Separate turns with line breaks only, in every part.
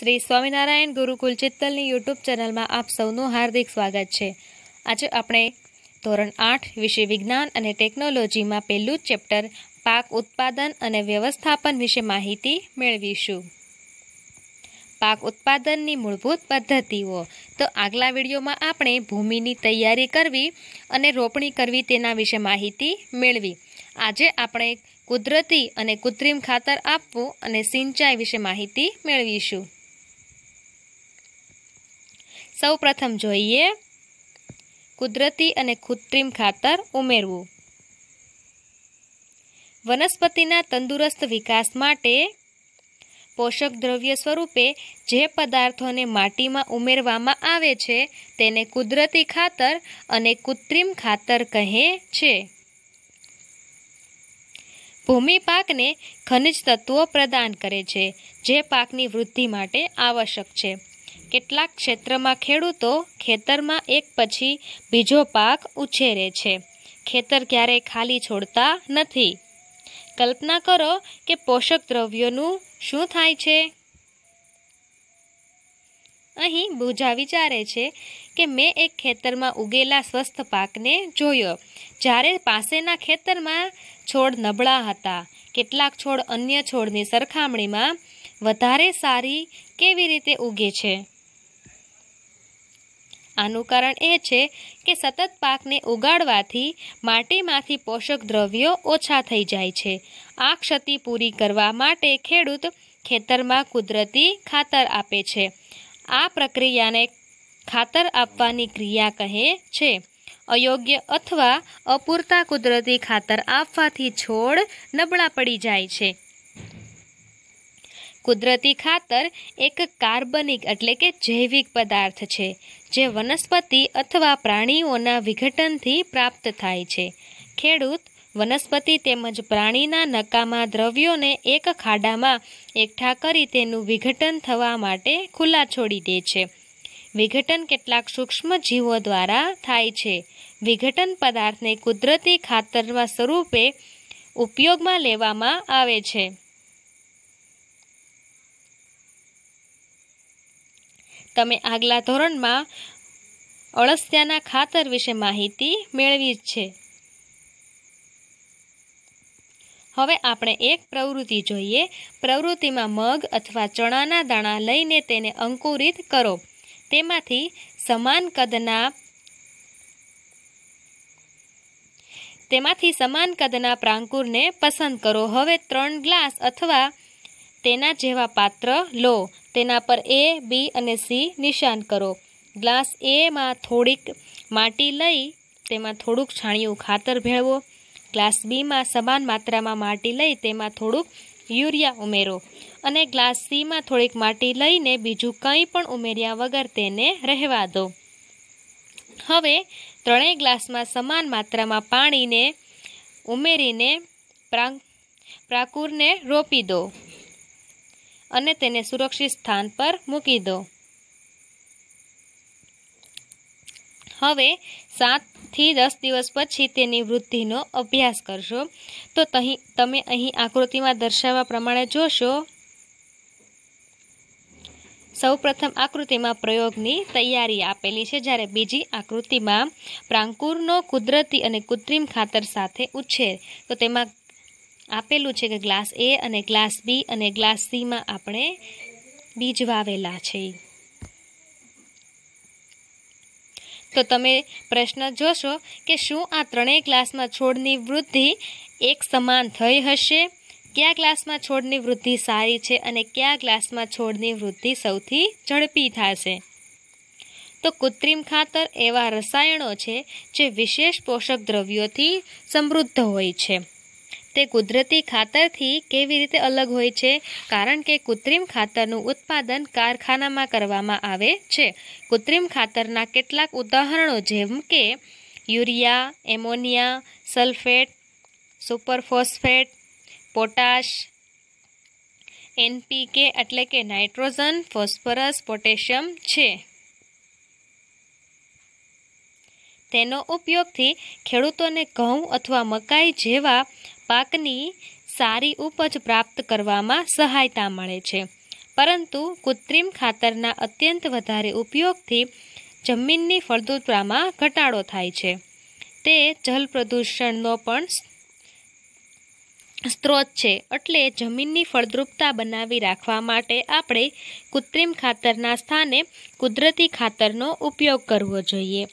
શ્રી સ્વામિનારાયણ ગુરુકુલ ચિત્તલની યુટ્યુબ ચેનલમાં આપ સૌનું હાર્દિક સ્વાગત છે આજે આપણે ધોરણ આઠ વિશે વિજ્ઞાન અને ટેકનોલોજીમાં પહેલું ચેપ્ટર પાક ઉત્પાદન અને વ્યવસ્થાપન વિશે માહિતી મેળવીશું પાક ઉત્પાદનની મૂળભૂત પદ્ધતિઓ તો આગલા વિડીયોમાં આપણે ભૂમિની તૈયારી કરવી અને રોપણી કરવી તેના વિશે માહિતી મેળવી આજે આપણે કુદરતી અને કૃત્રિમ ખાતર આપવું અને સિંચાઈ વિશે માહિતી મેળવીશું સૌ પ્રથમ જોઈએ કુદરતી અને કૃત્રિમ ખાતર ઉમેરવું વનસ્પતિના તંદુરસ્ત વિકાસ માટે પોષક દ્રવ્ય સ્વરૂપે જે પદાર્થોને માટીમાં ઉમેરવામાં આવે છે તેને કુદરતી ખાતર અને કૃત્રિમ ખાતર કહે છે ભૂમિ પાકને ખનિજ તત્વો પ્રદાન કરે છે જે પાકની વૃદ્ધિ માટે આવશ્યક છે કેટલાક ક્ષેત્રમાં ખેડૂતો ખેતરમાં એક પછી બીજો પાક ઉછેરે છે ખેતર ક્યારેય ખાલી છોડતા નથી કલ્પના કરો કે પોષક દ્રવ્યોનું શું થાય છે અહીં બુઝા વિચારે છે કે મેં એક ખેતરમાં ઉગેલા સ્વસ્થ પાકને જોયો જ્યારે પાસેના ખેતરમાં છોડ નબળા હતા કેટલાક છોડ અન્ય છોડની સરખામણીમાં વધારે સારી કેવી રીતે ઉગે છે આનું કારણ એ છે કે સતત પાકને ઉગાડવાથી માટીમાંથી પોષક દ્રવ્યો ઓછા થઈ જાય છે આ ક્ષતિ પૂરી કરવા માટે ખેડૂત ખેતરમાં કુદરતી ખાતર આપે છે આ પ્રક્રિયાને ખાતર આપવાની ક્રિયા કહે છે અયોગ્ય અથવા અપૂરતા કુદરતી ખાતર આપવાથી છોડ નબળા પડી જાય છે કુદરતી ખાતર એક કાર્બનિક એટલે કે જૈવિક પદાર્થ છે જે વનસ્પતિ અથવા પ્રાણીઓના વિઘટનથી પ્રાપ્ત થાય છે ખેડૂત વનસ્પતિ તેમજ પ્રાણીના નકામા દ્રવ્યોને એક ખાડામાં એકઠા કરી તેનું વિઘટન થવા માટે ખુલ્લા છોડી દે છે વિઘટન કેટલાક સૂક્ષ્મ જીવો દ્વારા થાય છે વિઘટન પદાર્થને કુદરતી ખાતરના સ્વરૂપે ઉપયોગમાં લેવામાં આવે છે તમે આગલા ધોરણમાં અળસિયાના ખાતર વિશે માહિતી મેળવી છે હવે આપણે એક પ્રવૃત્તિ જોઈએ પ્રવૃત્તિમાં મગ અથવા ચણાના દાણા લઈને તેને અંકુરિત કરો તેમાંથી સમાન કદના તેમાંથી સમાન કદના પ્રાંકુરને પસંદ કરો હવે ત્રણ ગ્લાસ અથવા તેના જેવા પાત્ર લો તેના પર એ બી અને સી નિશાન કરો ગ્લાસ એમાં થોડીક માટી લઈ તેમાં થોડુંક છાણિયું ખાતર ભેળવો ગ્લાસ બીમાં સમાન માત્રામાં માટી લઈ તેમાં થોડુંક યુરિયા ઉમેરો અને ગ્લાસ સીમાં થોડીક માટી લઈને બીજું કંઈ પણ ઉમેર્યા વગર તેને રહેવા દો હવે ત્રણેય ગ્લાસમાં સમાન માત્રામાં પાણીને ઉમેરીને પ્રાકુરને રોપી દો અને તેને સુરક્ષિત સ્થાન પર મૂકી દો હવે સાતથી દસ દિવસ પછી તેની વૃદ્ધિનો અભ્યાસ કરશો તો તમે અહીં આકૃતિમાં દર્શાવવા પ્રમાણે જોશો સૌપ્રથમ આકૃતિમાં પ્રયોગની તૈયારી આપેલી છે જ્યારે બીજી આકૃતિમાં પ્રાંકુરનો કુદરતી અને કૃત્રિમ ખાતર સાથે ઉછેર તો તેમાં આપેલું છે કે ગ્લાસ એ અને ગ્લાસ બી અને ગ્લાસ સીમાં આપણે બીજ વાવેલા છે તો તમે પ્રશ્ન જોશો કે શું આ ત્રણેય ગ્લાસમાં છોડની વૃદ્ધિ એક સમાન થઈ હશે કયા ગ્લાસમાં છોડની વૃદ્ધિ સારી છે અને કયા ગ્લાસમાં છોડની વૃદ્ધિ સૌથી ઝડપી થશે તો કૃત્રિમ ખાતર એવા રસાયણો છે જે વિશેષ પોષક દ્રવ્યોથી સમૃદ્ધ હોય છે તે કુદરતી ખાતરથી કેવી રીતે અલગ હોય છે કારણ કે કૃત્રિમ ખાતરનું ઉત્પાદન કારખાનામાં કરવામાં આવે છે કૃત્રિમ ખાતરના કેટલાક ઉદાહરણો જેમ કે urea ammonia sulphate superphosphate potash NPK એટલે કે નાઇટ્રોજન ફોસ્ફરસ પોટેશિયમ છે તેનો ઉપયોગથી ખેડૂતોને ઘઉં અથવા મકાઈ જેવા પાકની સારી ઉપજ પ્રાપ્ત કરવામાં સહાયતા મળે છે પરંતુ કૃત્રિમ ખાતરના અત્યંત વધારે ઉપયોગથી જમીનની ફળદ્રુપતામાં ઘટાડો થાય છે તે જલ પ્રદૂષણનો પણ સ્ત્રોત છે એટલે જમીનની ફળદ્રુપતા બનાવી રાખવા માટે આપણે કૃત્રિમ ખાતરના સ્થાને કુદરતી ખાતરનો ઉપયોગ કરવો જોઈએ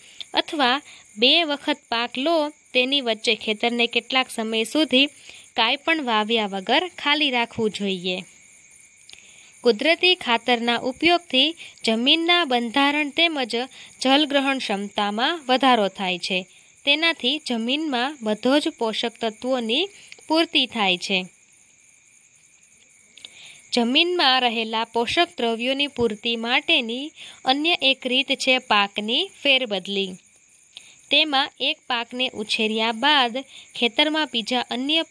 અથવા બે વખત પાક લો તેની વચ્ચે ખેતરને કેટલાક સમય સુધી કાંઈ પણ વાવ્યા વગર ખાલી રાખવું જોઈએ કુદરતી ખાતરના ઉપયોગથી જમીનના બંધારણ તેમજ જલગ્રહણ ક્ષમતામાં વધારો થાય છે તેનાથી જમીનમાં બધો જ પોષક તત્વોની પૂર્તિ થાય છે જમીનમાં રહેલા પોષક દ્રવ્યોની પૂર્તિ માટેની અન્ય એક રીત છે પાકની ફેરબદલી તેમાં એક પાકને ઉછેર્યા બાદ ખેતરમાં બીજા અન્ય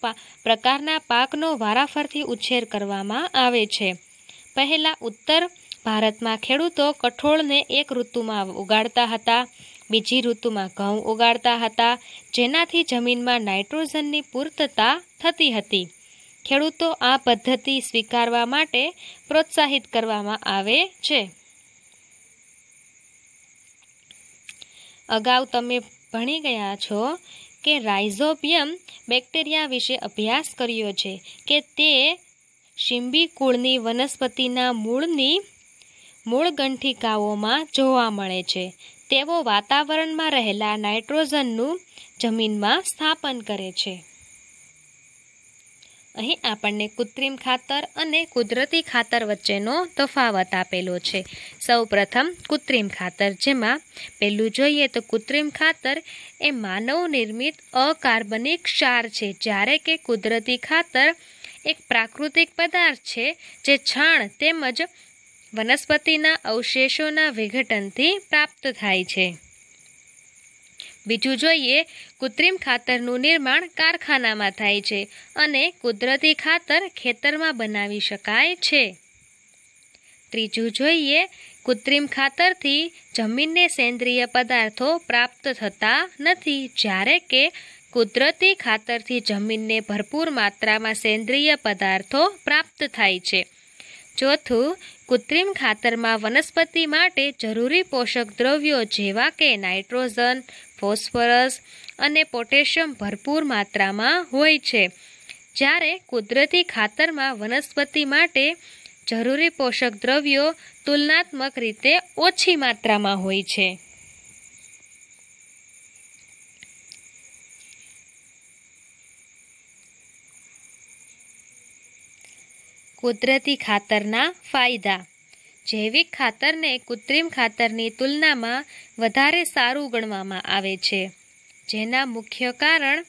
પ્રકારના પાકનો વારાફરથી ઉછેર કરવામાં આવે છે પહેલાં ઉત્તર ભારતમાં ખેડૂતો કઠોળને એક ઋતુમાં ઉગાડતા હતા બીજી ઋતુમાં ઘઉં ઉગાડતા હતા જેનાથી જમીનમાં નાઇટ્રોજનની પૂર્તતા થતી હતી ખેડૂતો આ પદ્ધતિ સ્વીકારવા માટે પ્રોત્સાહિત કરવામાં આવે છે અગાઉ તમે ભણી ગયા છો કે રાઇઝોબિયમ બેક્ટેરિયા વિશે અભ્યાસ કર્યો છે કે તે શિંબી કુળની વનસ્પતિના મૂળની મૂળ ગંઠિકાઓમાં જોવા મળે છે તેઓ વાતાવરણમાં રહેલા નાઇટ્રોજનનું જમીનમાં સ્થાપન કરે છે અહીં આપણને કૃત્રિમ ખાતર અને કુદરતી ખાતર વચ્ચેનો તફાવત આપેલો છે સૌપ્રથમ કૃત્રિમ ખાતર જેમાં પહેલું જોઈએ તો કૃત્રિમ ખાતર એ માનવ નિર્મિત અકાર્બનિક ક્ષાર છે જ્યારે કે કુદરતી ખાતર એક પ્રાકૃતિક પદાર્થ છે જે છાણ તેમજ વનસ્પતિના અવશેષોના વિઘટનથી પ્રાપ્ત થાય છે બીજું જોઈએ કૃત્રિમ ખાતરનું નિર્માણ કારખાનામાં થાય છે અને કુદરતી ખાતર ખેતરમાં બનાવી શકાય છે ત્રીજું જોઈએ કૃત્રિમ ખાતરથી જમીનને સેન્દ્રિય પદાર્થો પ્રાપ્ત થતા નથી જ્યારે કે કુદરતી ખાતરથી જમીનને ભરપૂર માત્રામાં સેન્દ્રિય પદાર્થો પ્રાપ્ત થાય છે ચોથું કૃત્રિમ ખાતરમાં વનસ્પતિ માટે જરૂરી પોષક દ્રવ્યો જેવા કે નાઇટ્રોજન ફોસ્ફરસ અને પોટેશિયમ ભરપૂર માત્રામાં હોય છે જ્યારે કુદરતી ખાતરમાં વનસ્પતિ માટે જરૂરી પોષક દ્રવ્યો તુલનાત્મક રીતે ઓછી માત્રામાં હોય છે કુદરતી ખાતરના ફાયદા જૈવિક ખાતરને કૃત્રિમ ખાતરની તુલનામાં વધારે સારું ગણવામાં આવે છે જેના મુખ્ય કારણ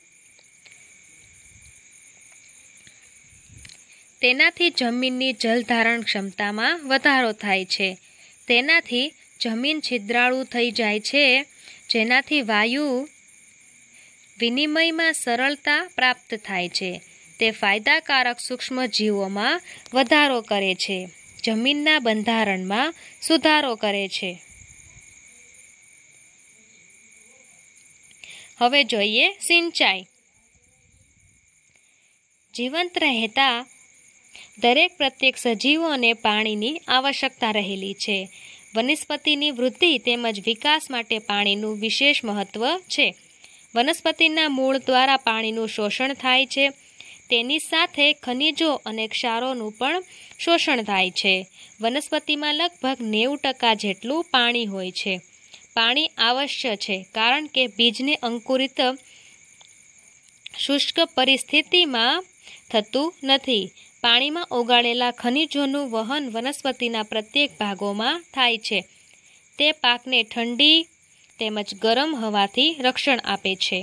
તેનાથી જમીનની જલધારણ ક્ષમતામાં વધારો થાય છે તેનાથી જમીન છિદ્રાળુ થઈ જાય છે જેનાથી વાયુ વિનિમયમાં સરળતા પ્રાપ્ત થાય છે તે ફાયદાકારક સૂક્ષ્મ જીવોમાં વધારો કરે છે જમીનના બંધારણમાં સુધારો કરે છે હવે જોઈએ સિંચાઈ જીવંત રહેતા દરેક પ્રત્યેક સજીવોને પાણીની આવશ્યકતા રહેલી છે વનસ્પતિની વૃદ્ધિ તેમજ વિકાસ માટે પાણીનું વિશેષ મહત્વ છે વનસ્પતિના મૂળ દ્વારા પાણીનું શોષણ થાય છે તેની સાથે ખનિજો અને ક્ષારોનું પણ શોષણ થાય છે વનસ્પતિમાં લગભગ નેવું ટકા જેટલું પાણી હોય છે પાણી આવશ્ય છે કારણ કે બીજને અંકુરિત શુષ્ક પરિસ્થિતિમાં થતું નથી પાણીમાં ઓગાળેલા ખનિજોનું વહન વનસ્પતિના પ્રત્યેક ભાગોમાં થાય છે તે પાકને ઠંડી તેમજ ગરમ હવાથી રક્ષણ આપે છે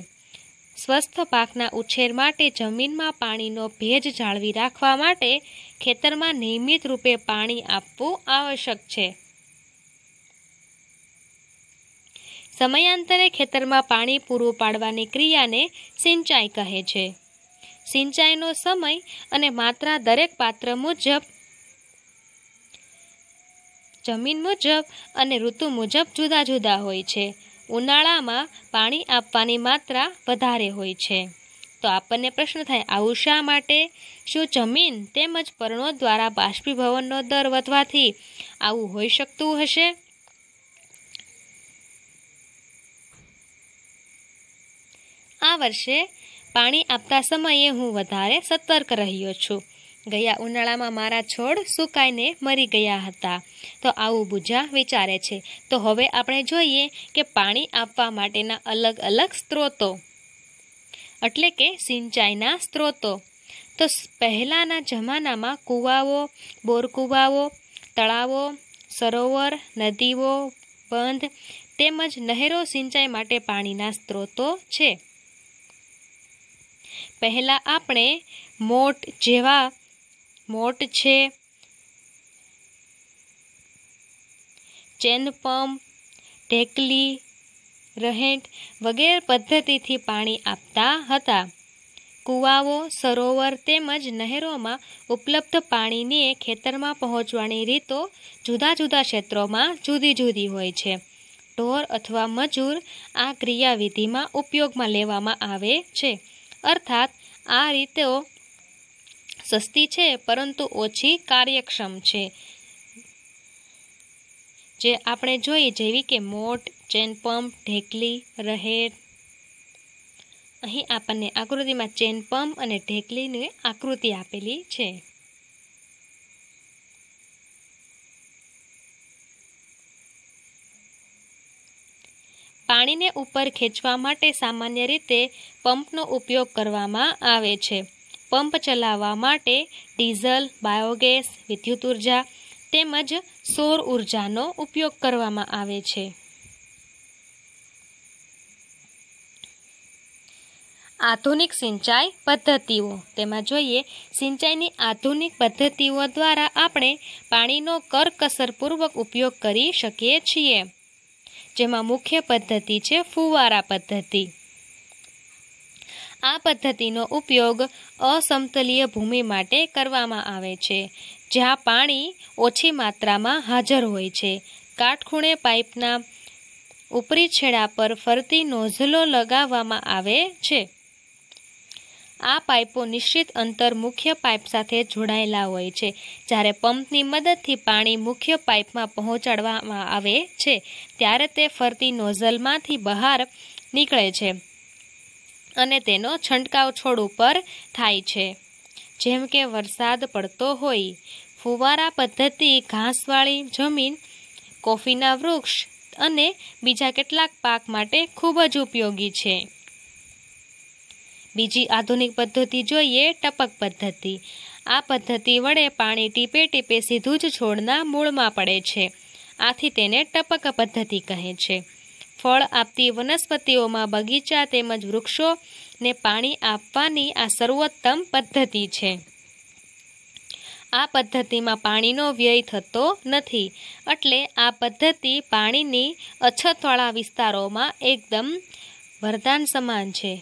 સ્વસ્થ પાકના ઉછેર માટે જમીનમાં પાણીનો ભેજ જાળવી રાખવા માટે ખેતરમાં નિયમિત રૂપે પાણી આપવું આવશ્યક છે સમયાંતરે ખેતરમાં પાણી પૂરું પાડવાની ક્રિયાને સિંચાઈ કહે છે સિંચાઈનો સમય અને માત્રા દરેક પાત્ર મુજબ જમીન મુજબ અને ઋતુ મુજબ જુદા જુદા હોય છે ઉનાળામાં પાણી આપવાની માત્રા વધારે હોય છે તો આપણને પ્રશ્ન થાય આવું શા માટે શું જમીન તેમજ પર્ણો દ્વારા બાષ્પીભવનનો દર વધવાથી આવું હોઈ શકતું હશે આ વર્ષે પાણી આપતા સમયે હું વધારે સતર્ક રહ્યો છું ગયા ઉનાળામાં મારા છોડ સુકાઈને મરી ગયા હતા તો આવું બુજા વિચારે છે તો હવે આપણે જોઈએ કે પાણી આપવા માટેના અલગ અલગ સ્ત્રોતો એટલે કે સિંચાઈના સ્ત્રોતો તો પહેલાંના જમાનામાં કૂવાઓ બોરકૂવાઓ તળાવો સરોવર નદીઓ બંધ તેમજ નહેરો સિંચાઈ માટે પાણીના સ્ત્રોતો છે પહેલાં આપણે મોટ જેવા મોટ છે ચેનપંપ પંપ ઢેકલી રહેટ વગેરે પદ્ધતિથી પાણી આપતા હતા કૂવાઓ સરોવર તેમજ નહેરોમાં ઉપલબ્ધ પાણીને ખેતરમાં પહોંચવાની રીતો જુદા જુદા ક્ષેત્રોમાં જુદી જુદી હોય છે ઢોર અથવા મજૂર આ ક્રિયાવિધિમાં ઉપયોગમાં લેવામાં આવે છે અર્થાત આ રીતો સસ્તી છે પરંતુ ઓછી કાર્યક્ષમ છે જે આપણે જોઈએ જેવી કે મોટ ચેન પંપ ઢેકલી રહેર અહીં આપણને આકૃતિમાં ચેન પંપ અને ઢેકલીની આકૃતિ આપેલી છે પાણીને ઉપર ખેંચવા માટે સામાન્ય રીતે પંપનો ઉપયોગ કરવામાં આવે છે પંપ ચલાવવા માટે ડીઝલ બાયોગેસ વિદ્યુત ઉર્જા તેમજ સૌર ઉર્જાનો ઉપયોગ કરવામાં આવે છે આધુનિક સિંચાઈ પદ્ધતિઓ તેમાં જોઈએ સિંચાઈની આધુનિક પદ્ધતિઓ દ્વારા આપણે પાણીનો કરકસરપૂર્વક ઉપયોગ કરી શકીએ છીએ જેમાં મુખ્ય પદ્ધતિ છે ફુવારા પદ્ધતિ આ પદ્ધતિનો ઉપયોગ અસમતલીય ભૂમિ માટે કરવામાં આવે છે જ્યાં પાણી ઓછી માત્રામાં હાજર હોય છે કાટખૂણે પાઇપના ઉપરી છેડા પર ફરતી નોઝલો લગાવવામાં આવે છે આ પાઇપો નિશ્ચિત અંતર મુખ્ય પાઇપ સાથે જોડાયેલા હોય છે જ્યારે પંપની મદદથી પાણી મુખ્ય પાઇપમાં પહોંચાડવામાં આવે છે ત્યારે તે ફરતી નોઝલમાંથી બહાર નીકળે છે અને તેનો છંટકાવ છોડ ઉપર થાય છે જેમ કે વરસાદ પડતો હોય ફુવારા પદ્ધતિ ઘાસવાળી જમીન કોફીના વૃક્ષ અને બીજા કેટલાક પાક માટે ખૂબ જ ઉપયોગી છે બીજી આધુનિક પદ્ધતિ જોઈએ ટપક પદ્ધતિ આ પદ્ધતિ વડે પાણી ટીપે ટીપે સીધું જ છોડના મૂળમાં પડે છે આથી તેને ટપક પદ્ધતિ કહે છે ફળ આપતી વનસ્પતિઓમાં બગીચા તેમજ વૃક્ષોને પાણી આપવાની આ સર્વોત્તમ પદ્ધતિ છે આ પદ્ધતિમાં પાણીનો વ્યય થતો નથી એટલે આ પદ્ધતિ પાણીની અછતવાળા વિસ્તારોમાં એકદમ વરદાન સમાન છે